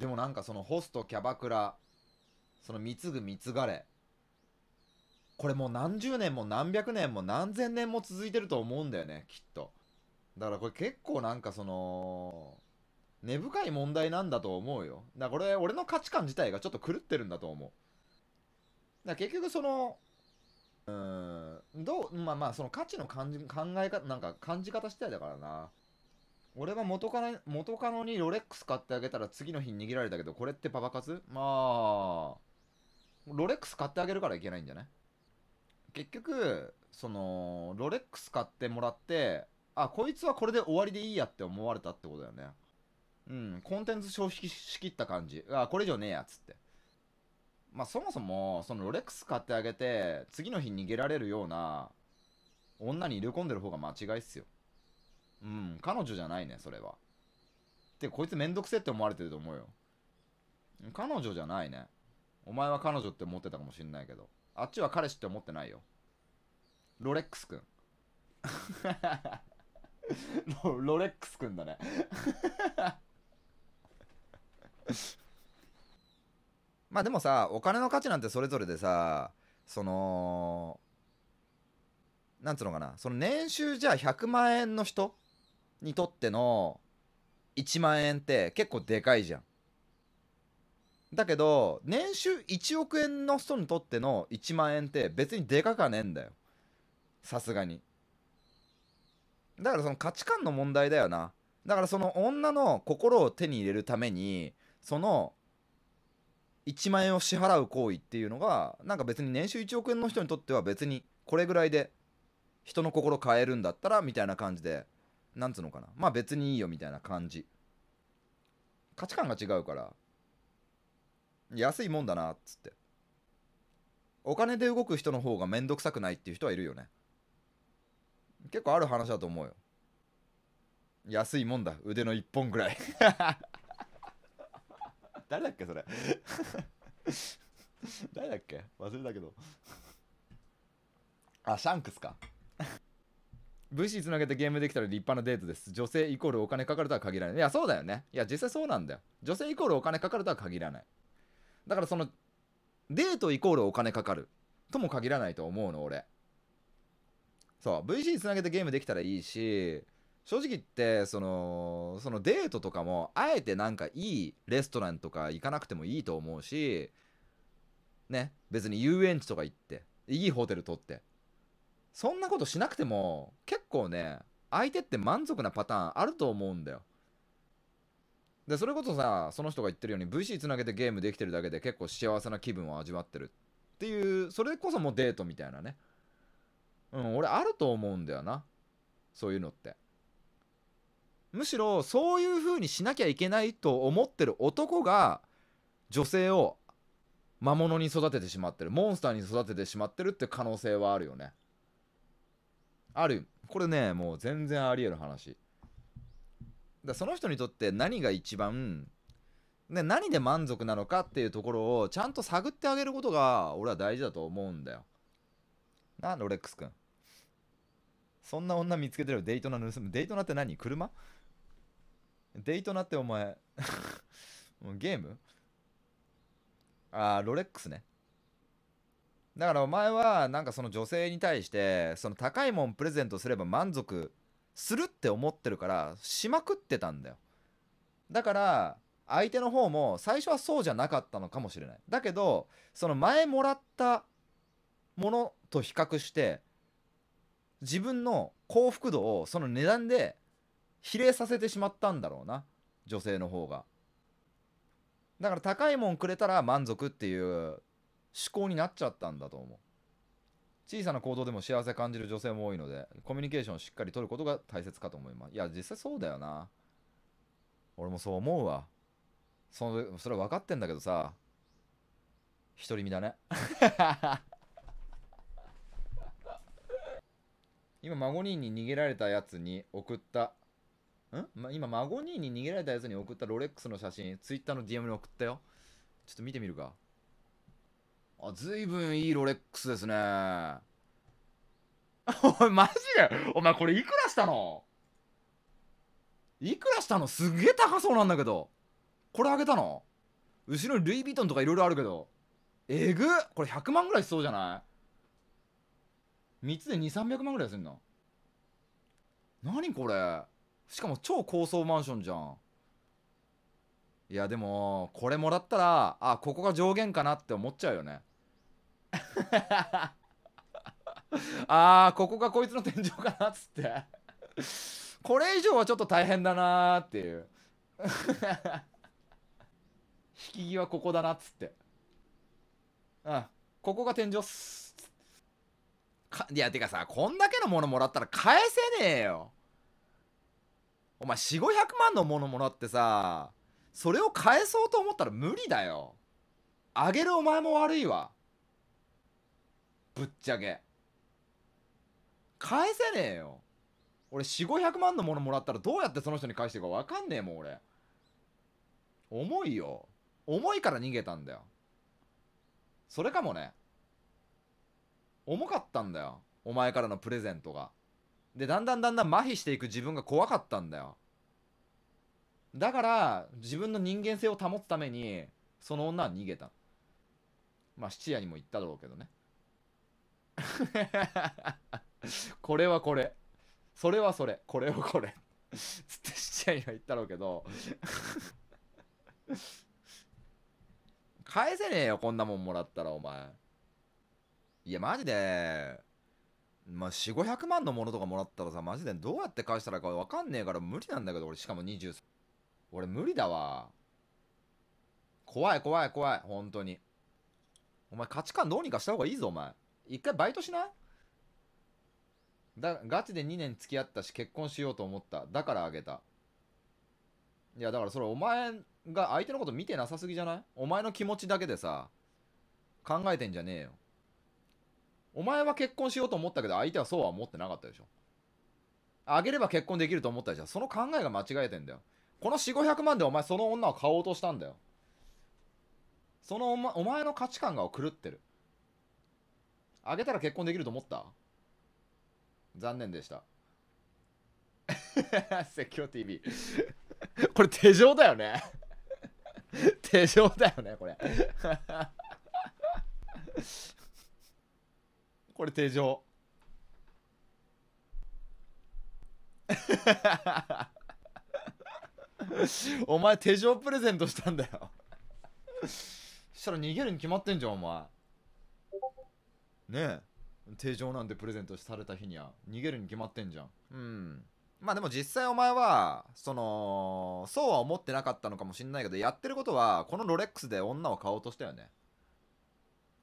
でもなんかそのホストキャバクラその貢ぐ貢がれこれもう何十年も何百年も何千年も続いてると思うんだよねきっとだからこれ結構なんかその根深い問題なんだと思うよだからこれ俺の価値観自体がちょっと狂ってるんだと思うだ結局そのうんどうまあまあその価値の感じ考え方なんか感じ方次第だからな俺は元カノ元カノにロレックス買ってあげたら次の日逃げられたけど、これってパパ活まあ、ロレックス買ってあげるからいけないんじゃない結局、その、ロレックス買ってもらって、あ、こいつはこれで終わりでいいやって思われたってことだよね。うん、コンテンツ消費しきった感じ。あ、これ以上ねえや、つって。まあそもそも、そのロレックス買ってあげて、次の日逃げられるような、女に入れ込んでる方が間違いっすよ。うん、彼女じゃないね、それは。てこいつめんどくせって思われてると思うよ。彼女じゃないね。お前は彼女って思ってたかもしんないけど。あっちは彼氏って思ってないよ。ロレックスくん。ロ ロレックスくんだね まあでもさ、お金の価値なんてそれぞれでさ、その、なんつうのかな、その年収じゃあ100万円の人にとっての1万円って結構でかいじゃん。だけど、年収1億円の人にとっての1万円って別にでかかねえんだよ。さすがに。だからその価値観の問題だよな。だからその女の心を手に入れるために、その1万円を支払う行為っていうのが、なんか別に年収1億円の人にとっては別にこれぐらいで人の心変えるんだったらみたいな感じでなんつうのかなまあ別にいいよみたいな感じ価値観が違うから安いもんだなっつってお金で動く人の方が面倒くさくないっていう人はいるよね結構ある話だと思うよ安いもんだ腕の一本ぐらい 誰だっけそれ 誰だっけ忘れたけどあシャンクスか VC つなげてゲームできたら立派なデートです。女性イコールお金かかるとは限らない。いや、そうだよね。いや、実際そうなんだよ。女性イコールお金かかるとは限らない。だからその、デートイコールお金かかるとも限らないと思うの、俺。そう、VC つなげてゲームできたらいいし、正直言って、その、そのデートとかも、あえてなんかいいレストランとか行かなくてもいいと思うし、ね、別に遊園地とか行って、いいホテル取って、そんなことしなくても、結構ね、相手って満足なパターンあると思うんだよ。で、それこそさ、その人が言ってるように VC つなげてゲームできてるだけで結構幸せな気分を味わってるっていう、それこそもうデートみたいなね。うん、俺あると思うんだよな。そういうのって。むしろそういう風にしなきゃいけないと思ってる男が女性を魔物に育ててしまってるモンスターに育ててしまってるって可能性はあるよねあるこれねもう全然ありえる話だその人にとって何が一番、ね、何で満足なのかっていうところをちゃんと探ってあげることが俺は大事だと思うんだよなロレックスくんそんな女見つけてるデイトナ盗むデイトナって何車デイトナってお前 ゲームああロレックスねだからお前はなんかその女性に対してその高いもんプレゼントすれば満足するって思ってるからしまくってたんだよだから相手の方も最初はそうじゃなかったのかもしれないだけどその前もらったものと比較して自分の幸福度をその値段で比例させてしまったんだろうな女性の方がだから高いもんくれたら満足っていう思考になっちゃったんだと思う。小さな行動でも幸せ感じる女性も多いので、コミュニケーションをしっかりとることが大切かと思います。いや、実際そうだよな。俺もそう思うわ。それそれ分かってんだけどさ、独り身だね。今、孫兄に逃げられたやつに送った、ん、今、孫兄に逃げられたやつに送ったロレックスの写真、ツイッターの DM に送ったよ。ちょっと見てみるか。あ、ずいぶんいいロレックスですね。おい、マジでお前これいくらしたのいくらしたのすげえ高そうなんだけど。これあげたの後ろにルイ・ヴィトンとかいろいろあるけど。えぐこれ100万ぐらいしそうじゃない3つで2、300万ぐらいすんな。何これしかも超高層マンションじゃん。いやでもこれもらったらあここが上限かなって思っちゃうよね ああここがこいつの天井かなっつってこれ以上はちょっと大変だなーっていう 引き際ここだなっつってうんここが天井っすかいやてかさこんだけのものもらったら返せねえよお前4500万のものもらってさそれを返そうと思ったら無理だよあげるお前も悪いわぶっちゃけ返せねえよ俺4500万のものもらったらどうやってその人に返していか分かんねえもん俺重いよ重いから逃げたんだよそれかもね重かったんだよお前からのプレゼントがでだんだんだんだん麻痺していく自分が怖かったんだよだから自分の人間性を保つためにその女は逃げたまあ質屋にも行っただろうけどね これはこれ。それはそれ。これはこれ。つってしちゃいは言ったろうけど。返せねえよ、こんなもんもらったら、お前。いや、マジで。まあ、4、500万のものとかもらったらさ、マジでどうやって返したらかわかんねえから無理なんだけど、俺、しかも23。俺、無理だわ。怖い、怖い、怖い。本当に。お前、価値観どうにかした方がいいぞ、お前。一回バイトしなだガチで2年付き合ったし結婚しようと思っただからあげたいやだからそれお前が相手のこと見てなさすぎじゃないお前の気持ちだけでさ考えてんじゃねえよお前は結婚しようと思ったけど相手はそうは思ってなかったでしょあげれば結婚できると思ったじゃんその考えが間違えてんだよこの4500万でお前その女を買おうとしたんだよそのお,、前の価値観が狂ってるあげたら結婚できると思った残念でした。説教 TV これ手錠だよね手錠だよねこれこれ手錠お前手錠プレゼントしたんだよそしたら逃げるに決まってんじゃんお前ねえ手錠なんてプレゼントされた日には逃げるに決まってんじゃんうんまあでも実際お前はそのそうは思ってなかったのかもしんないけどやってることはこのロレックスで女を買おうとしたよね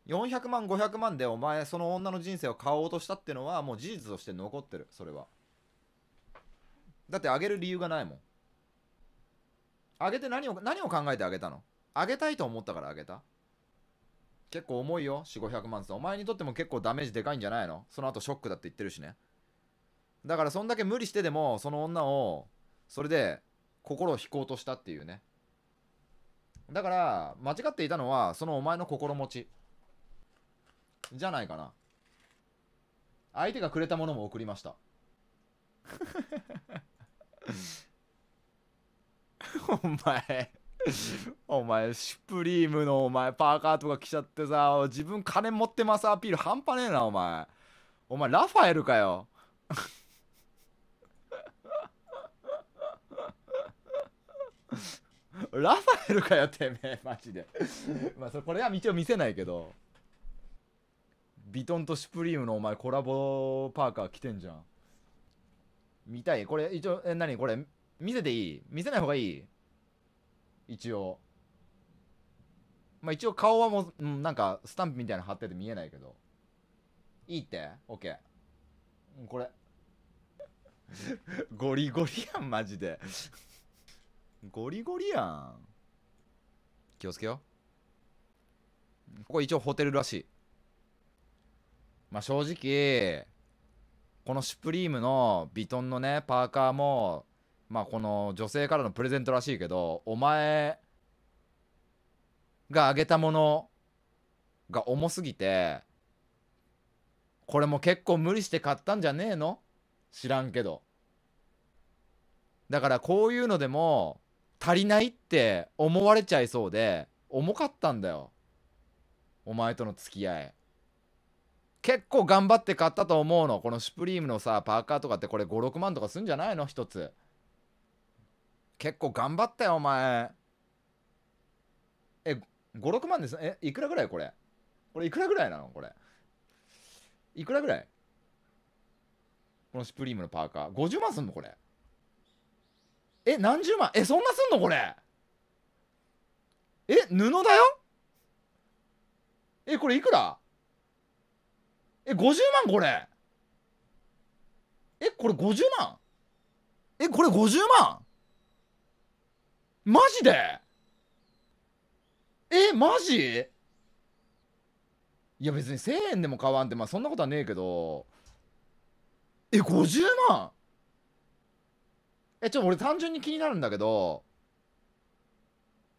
400万500万でお前その女の人生を買おうとしたっていうのはもう事実として残ってるそれはだってあげる理由がないもんあげて何を何を考えてあげたのあげたいと思ったからあげた結構重いよ、4、500万って。お前にとっても結構ダメージでかいんじゃないのその後ショックだって言ってるしね。だからそんだけ無理してでも、その女を、それで心を引こうとしたっていうね。だから、間違っていたのは、そのお前の心持ち。じゃないかな。相手がくれたものも送りました。お前お前、シュプリームのお前、パーカーとか着ちゃってさ、自分金持ってますアピール半端ねえな、お前。お前、ラファエルかよ。ラファエルかよ、てめえ、マジで。まあ、それこれは一応見せないけど。ビトンとシュプリームのお前、コラボパーカー着てんじゃん。見たいこれ、一応、え、何これ、見せていい見せない方がいい一応まあ一応顔はもう、なんかスタンプみたいなの貼ってて見えないけどいいって ?OK これ ゴリゴリやんマジでゴリゴリやん気をつけよここ一応ホテルらしいまあ正直このシュプリームのヴィトンのねパーカーもまあこの女性からのプレゼントらしいけどお前があげたものが重すぎてこれも結構無理して買ったんじゃねえの知らんけどだからこういうのでも足りないって思われちゃいそうで重かったんだよお前との付き合い結構頑張って買ったと思うのこのシュプリームのさパーカーとかってこれ56万とかすんじゃないの一つ結構頑張ったよお前え56万ですえいくらぐらいこれこれいくらぐらいなのこれいくらぐらいこのシプリームのパーカー50万すんのこれえ何十万えそんなすんのこれえ布だよえこれいくらえ50万これえこれ50万えこれ50万マジでえマジいや別に1000円でも買わんってまあそんなことはねえけどえ50万えちょっと俺単純に気になるんだけど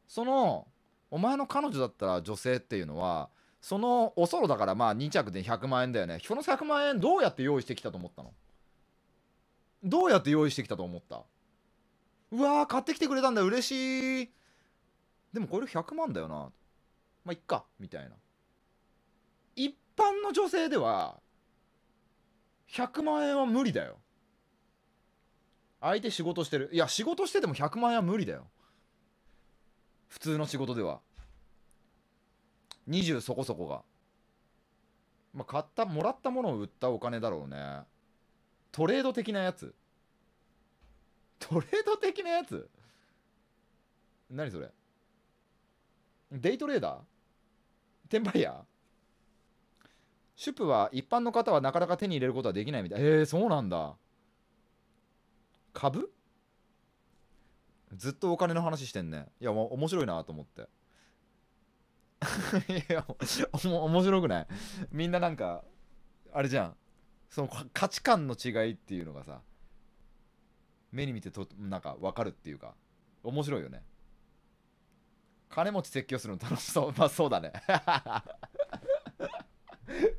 そのお前の彼女だったら女性っていうのはそのおそろだからまあ2着で100万円だよねこの100万円どうやって用意してきたと思ったのどうやって用意してきたと思ったうわー、買ってきてくれたんだ、嬉しい。でもこれ100万だよな。まあ、いっか、みたいな。一般の女性では、100万円は無理だよ。相手仕事してる。いや、仕事してても100万円は無理だよ。普通の仕事では。20そこそこが。まあ、買った、もらったものを売ったお金だろうね。トレード的なやつ。トレード的なやつ何それデイトレーダーテンパヤーシュプは一般の方はなかなか手に入れることはできないみたい。えー、そうなんだ。株ずっとお金の話してんね。いや、もう面白いなと思って。いや、面白くないみんななんか、あれじゃん。その価値観の違いっていうのがさ、目に見てとなんか分かるっていうか面白いよね金持ち説教するの楽しそう まあそうだね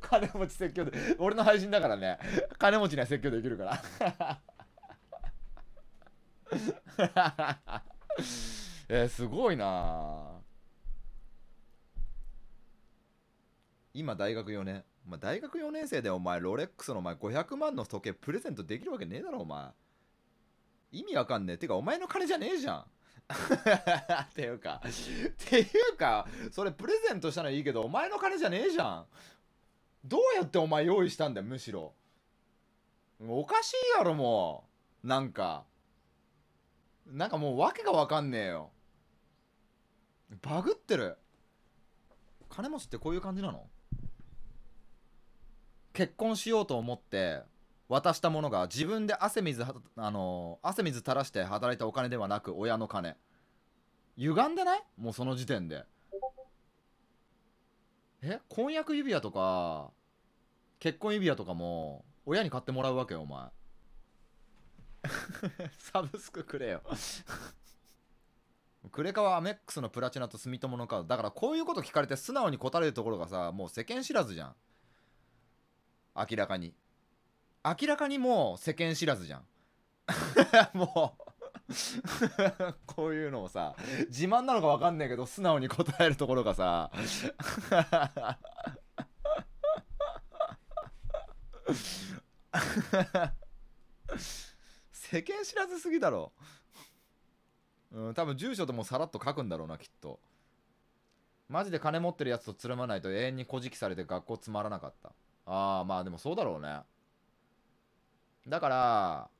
金持ち説教で俺の配信だからね金持ちには説教できるから えー、すごいな今大学4年、まあ、大学4年生でお前ロレックスのお前500万の時計プレゼントできるわけねえだろお前意味わかんねえ。てか、お前の金じゃねえじゃん。っていうか、っていうか、それプレゼントしたのいいけど、お前の金じゃねえじゃん。どうやってお前用意したんだよ、むしろ。おかしいやろ、もう。なんか。なんかもう訳がわかんねえよ。バグってる。金持ちってこういう感じなの結婚しようと思って、渡したものが自分で汗水あの汗水垂らして働いたお金ではなく親の金歪んでないもうその時点でえ婚約指輪とか結婚指輪とかも親に買ってもらうわけよお前 サブスクくれよ クレカはアメックスのプラチナと住友のカードだからこういうこと聞かれて素直に答えるところがさもう世間知らずじゃん明らかに明らかにもう世間知らずじゃん もうこういうのをさ自慢なのか分かんないけど素直に答えるところがさ世間知らずすぎだろ、うん、多分住所でもさらっと書くんだろうなきっとマジで金持ってるやつとつるまないと永遠にこじきされて学校つまらなかったああまあでもそうだろうねだから、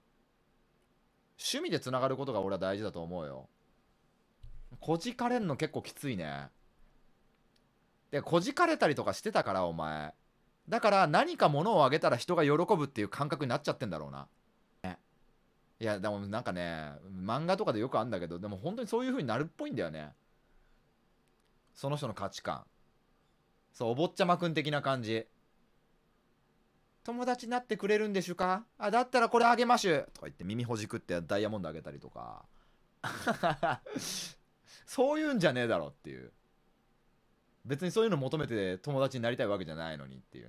趣味でつながることが俺は大事だと思うよ。こじかれんの結構きついね。で、こじかれたりとかしてたから、お前。だから、何か物をあげたら人が喜ぶっていう感覚になっちゃってんだろうな。ね、いや、でもなんかね、漫画とかでよくあるんだけど、でも本当にそういう風になるっぽいんだよね。その人の価値観。そう、お坊ちゃまくん的な感じ。友達になってくれるんでしゅかあ、だったらこれあげましゅとか言って耳ほじくってダイヤモンドあげたりとか。そういうんじゃねえだろっていう。別にそういうの求めて友達になりたいわけじゃないのにっていうね。